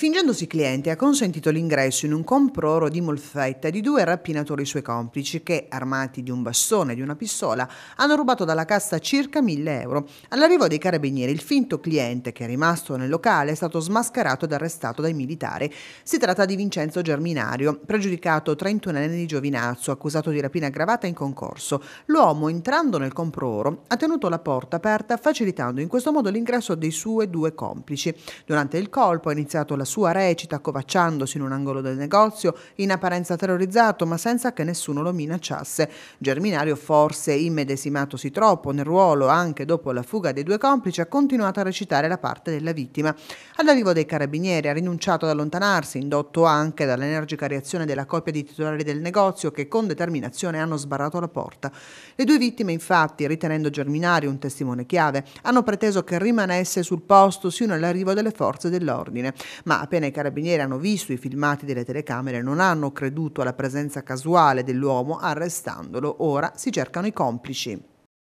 Fingendosi cliente ha consentito l'ingresso in un comproro di molfetta di due rapinatori suoi complici che, armati di un bastone e di una pistola, hanno rubato dalla cassa circa 1000 euro. All'arrivo dei carabinieri il finto cliente che è rimasto nel locale è stato smascherato ed arrestato dai militari. Si tratta di Vincenzo Germinario, pregiudicato 31enne di Giovinazzo, accusato di rapina aggravata in concorso. L'uomo, entrando nel comproro, ha tenuto la porta aperta facilitando in questo modo l'ingresso dei suoi due complici. Durante il colpo ha iniziato la sua recita, covacciandosi in un angolo del negozio, in apparenza terrorizzato ma senza che nessuno lo minacciasse. Germinario, forse immedesimatosi troppo nel ruolo anche dopo la fuga dei due complici, ha continuato a recitare la parte della vittima. All'arrivo dei carabinieri ha rinunciato ad allontanarsi, indotto anche dall'energica reazione della coppia di titolari del negozio che con determinazione hanno sbarrato la porta. Le due vittime, infatti, ritenendo Germinario un testimone chiave, hanno preteso che rimanesse sul posto sino all'arrivo delle forze dell'ordine, ma appena i carabinieri hanno visto i filmati delle telecamere non hanno creduto alla presenza casuale dell'uomo arrestandolo. Ora si cercano i complici.